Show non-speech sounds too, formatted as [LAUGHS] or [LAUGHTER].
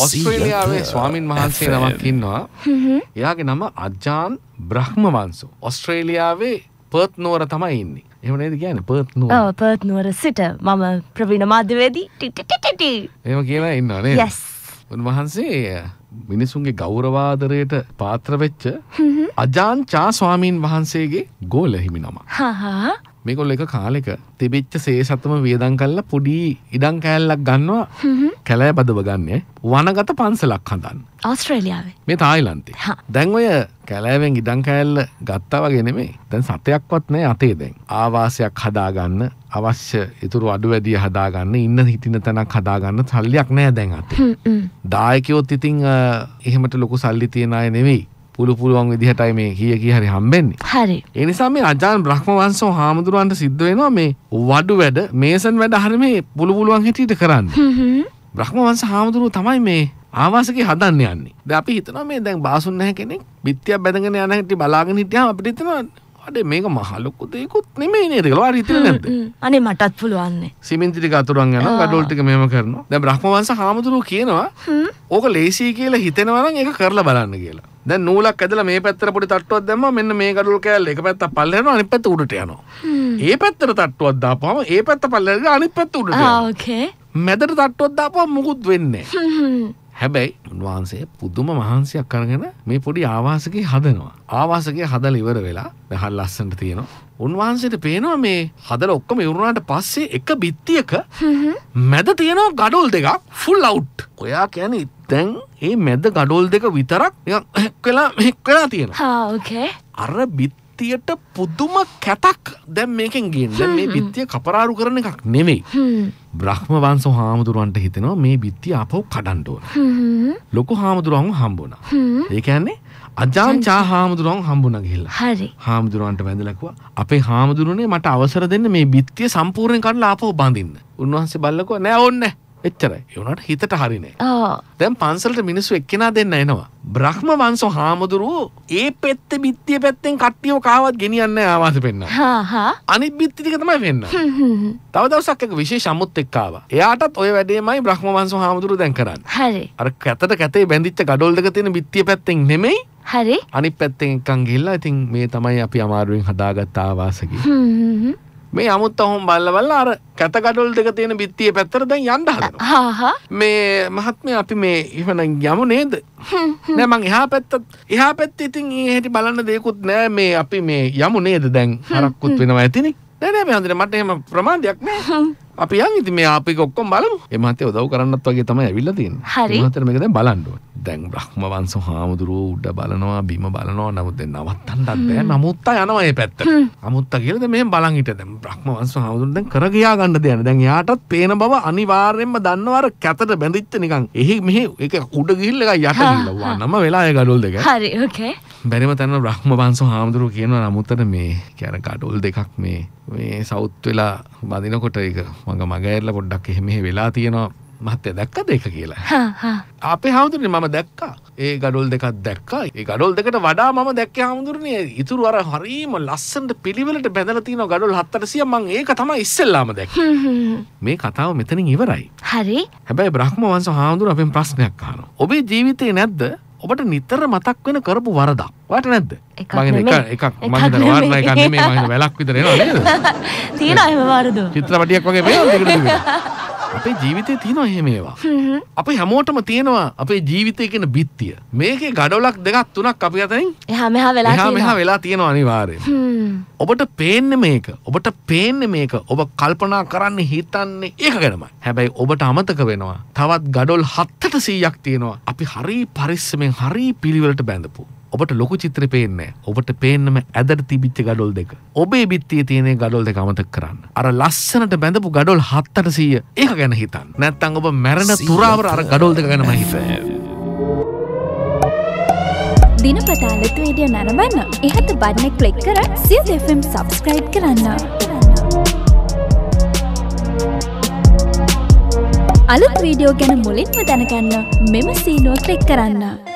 ඔස්ට්‍රේලියාවේ ස්වාමින් වහන්සේ නමක් ඉන්නවා එයාගේ නම අජ්ජාන් බ්‍රහ්මවන්සු ඔස්ට්‍රේලියාවේ පර්ත් නුවර තමයි ඉන්නේ එමනේද කියන පර්ත් නුව පර්ත් නුවර සිට මම ප්‍රවීණ මාධ්‍යවේදී ටිටිටිටි එම කියලා ඉන්නනේ යස් උන්වහන්සේ මිනිසුන්ගේ ගෞරවාදරයට පාත්‍රවෙච්ච අජාන් චා ස්වාමීන් වහන්සේගේ ගෝල හිමි නම හා මේකොල් එක කාලෙක තිබිච්ච සේෂත්ම වියදන් කල්ලා පොඩි ඉඩම් කෑල්ලක් ගන්නවා කැලෑ බදව ගන්න වනගත පන්සලක් හඳන්න ඔස්ට්‍රේලියාවේ මේ තායිලන්තේ දැන් ඔය කැලෑවෙන් ඉඩම් කෑල්ල ගත්තා වගේ නෙමේ දැන් සතයක්වත් නෑ අතේ දැන් ආවාසයක් හදාගන්න අවශ්‍ය ඉතුරු අඩු වැඩිය හදාගන්න ඉන්න හිටින තැනක් හදාගන්න සල්ලියක් නෑ දැන් අතේ දායකයොත් ඉතින් එහෙමට ලොකු සල්ලි තියෙන අය නෙවෙයි පුළු පුළුවන් විදිහටයි මේ කිය කිය හරි හම්බෙන්නේ. හරි. ඒ නිසා මේ අජාන් බ්‍රහ්මවංශෝ හාමුදුරුවන්ට සිද්ධ වෙනවා මේ වඩු වැඩ, මේසන් වැඩ හරි මේ පුළු පුළුවන් හැටියට කරන්න. හ්ම් බ්‍රහ්මවංශ හාමුදුරුවෝ තමයි මේ ආවාසකේ හදන්න යන්නේ. දැන් අපි හිතනවා මේ දැන් බාසුන් නැහැ කෙනෙක් පිටියක් බැඳගෙන යන හැටි බලාගෙන හිටියාම අපිට හිතනවා අඩේ මේක මහලොකු දෙයකුත් නෙමෙයි නේද කියලා වාර හිතෙන්නේ නැද්ද? අනේ මටත් පුළුවන් නේ. සිමෙන්ති ටික අතුරන් යනවා, ගඩොල් ටික මෙහෙම කරනවා. දැන් බ්‍රහ්මවංශ හාමුදුරුවෝ කියනවා ඕක ලේසියි කියලා හිතෙනවා නම් ඒක කරලා බලන්න කියලා. දැන් නූලක් ඇදලා මේ පැත්තට පොඩි තට්ටුවක් දැම්මා මෙන්න මේ ගඩොල් කෑල්ල එක පැත්තක් පල්ලෙ යනවා අනිත් පැත්ත උඩට යනවා. ඒ පැත්තට තට්ටුවක් දාපුවම ඒ පැත්ත පල්ලෙ යනවා අනිත් පැත්ත උඩට යනවා. ඕකේ. මැදට තට්ටුවක් දාපුවම මුකුත් වෙන්නේ නැහැ. හැබැයි උන්වහන්සේ පුදුම මහන්සියක් අරගෙන මේ පොඩි ආවාසකේ හදනවා. ආවාසකේ හදලා ඉවර වෙලා දැන් ලස්සනට තියෙනවා. උන්වහන්සේට පේනවා මේ හදලා ඔක්කොම ඉවරුනාට පස්සේ එක බිත්තියක මැද තියෙනවා gadol දෙකක් full out. ඔයා කියන්නේ දැන් මේ මැද gadol දෙක විතරක් නිකන් හෙක් [COUGHS] වෙලා හෙක් [COUGHS] වෙලා තියෙනවා. ආ ඔකේ. අර බිත් බිත්තියට පුදුම කැතක් දැම් මේකෙන් ගෙන් දැ මේ බිත්තිය කපරාරු කරන එකක් නෙමෙයි බ්‍රහ්ම වන්ස හාමුදුරුවන්ට හිතෙනවා මේ බිත්ති අපහු කඩන්ඩුවන ලොකු හාමුදුරුවන් හම්බුණ ඒකන්නේ අජාංචා හාමුදුරුවන් හම්බුණ ගිල්ල හරි හාමුදුරුවන්ට වැඳලකවා අපේ හාමුදුරුවනේ මට අවසර දෙන්න මේ බිත්තිය සම්පූර්ණය කරලා අපෝ බඳින්න උන්වහන්සේ බල්ලකෝ නෑ ඔන්න එච්චරයි එවනට හිතට හරිනේ දැම් පන්සලට මිනිස්සු එක්කෙනා දෙන්න එනවා. බ්‍රහ්ම වන්සෝ හාමුදුරුවෝ ඒ පෙත්ත බිත්තිය පැත්තෙන් කට්ටියෝ කාවත් ගෙනියන්න ආවාස පෙන්න්න අනි බිත්තික තමයි වෙන්න තව දවසක් එක විශේ සමුත් එක්කාව එයාටත් ඔය වැඩේමයි බ්‍රහ්ම වන්සෝ හාමුදුරු දැන් කරන්න හරි අර කැතට කැතේ බැඳිච්ච ගඩොල්දක තියෙන බිත්තිය පැත්තෙන් නෙමෙයි හරි අනි පැත්තෙන් එකන් ගිල්ලා ඉතින් මේ තමයි අපි අමාරුවෙන් හදාගත්තාවාසකි මේ අමුත් අහුම් බල්ල බල්ල අර කැත ගඩොල් දෙක තියෙන බිත්තිය පැත්තර දැන් යන්න හදනවා. මේ මහත්මයා අපි මේ ඉවනම් යමු නේද? නෑ මං එහා පැත්තත් එහා පැත්තේ ඉතින් ඊ හැටි බලන්න දෙයක්වත් නෑ මේ අපි මේ යමු නේද දැන් හරක්කුත් වෙනවා ඇතිනේ. නෑ නෑ මේ හන්දේ මට එහෙම ප්‍රමාදයක් නෑ. අපි යන් ඉතින් මේ ආපික ඔක්කොම බලමු. එමහතේ උදව් කරන්නත් වගේ තමයි ඇවිල්ලා තියෙන්නේ. හරි. එමහතේ මේක දැන් බලන්න ඕනේ. දැන් බ්‍රහ්ම වංශ හාමුදුරුවෝ උඩ බලනවා බිම බලනවා නමුත් දැන් නවත්තන්නත් බෑ. නමුත්තා යනවා මේ පැත්තට. අමුත්තා කියලා දැන් මෙහෙම බලන් හිටිය දැන් බ්‍රහ්ම වංශ හාමුදුරුවෝ දැන් කර ගියා ගන්න දෙයක් නෑ. දැන් එයාටත් පේන බව අනිවාර්යෙන්ම දන්නවා අර කැතට බැඳිච්ච නිකන්. එහි මෙහි ඒක උඩ ගිහිල්ලා එකක් යට ගිහිල්ලා වනම වෙලා ඒ ගඩොල් දෙක. හරි. ඕකේ. බැරිම තැන බ්‍රහ්ම වංශ හාමුදුරුවෝ කියනවා නමුත්තට මේ කියන ගඩොල් දෙකක් මේ මේ සෞත් වෙලා බඳනකොට එක මඟ මගඇල්ල පොඩ්ඩක් එහෙමෙ වෙලා තියෙනවා මහත්තය දැක්කද එක කියලා අපේ හාමුදුරන මම දැක්කා ඒ ගඩොල් දෙකක් දැක්කා ඒ ගඩොල් දෙකට වඩා මම දැක්ක හාමුදුරනේ ඉතුරු අර හරීම ලස්සන්ට පිළිවෙලට බැඳල තියෙන ගඩොල් හත්තටසිය මං ඒක තම ඉස්සෙල්ලාම දැක් මේ කතාව මෙතනින් ඉවරයි හරි හැබැයි බ්‍රහ්ම වන්ස හාමුදුර අපෙන් ප්‍රශ්නයක් කාන ඔබේ ජීවිතය නැද්ද ඔබට නිතර මතක් වෙන කරපු වරදා වට නැද්ද එකක් මග වැලක් විතර [LAUGHS] තියෙන අහවාරද චිත්‍රපටියක් වගේ පේ [LAUGHS] අපේ ජීවිතය තියෙනවා එහෙම ඒවා. අපි හැමෝටම තියෙනවා අපේ ජීවිතය කියන බිත්තිය. මේකේ ගඩොලක් දෙකක් තුනක් අපි අතරින් එහා මෙහා වෙලා තියෙනවා. එහා මෙහා වෙලා තියෙනවා අනිවාර්යයෙන්. ඔබට පේන්නේ මේක. ඔබට පේන්නේ මේක. ඔබ කල්පනා කරන්නේ හිතන්නේ ඒක ගැනමයි. හැබැයි ඔබට අමතක වෙනවා. තවත් ගඩොල් 700ක් තියෙනවා. අපි හරි පරිස්සමෙන් හරි පිළිවෙලට බැඳපු ඔබට ලොකු චිත්‍ර පේන්නේ ඔබට පේන්නම ඇදට තිබිච්ච ගඩොල් දෙක ඔබේ බිත්තිය තියෙන ගඩොල් දෙක අමතක කරන්න අර ලස්සනට බැඳපු ගඩොල් හත්තට සීය ඒක ගැන හිතන්න නැත්තං ඔබ මැරණ තුරාවර අර ගඩොල් දෙක ගැනම හිතෑ. දිනපතා ලෙත් වීඩිය නැරඹන්න ඉහත බඩන කලික් කර සියම් සබස්ක්‍රයිබ් කරන්න. අලුත් වීඩියෝ ගැන මුලින්ම දැනගන්න මෙම සීනෝ කලික් කරන්න.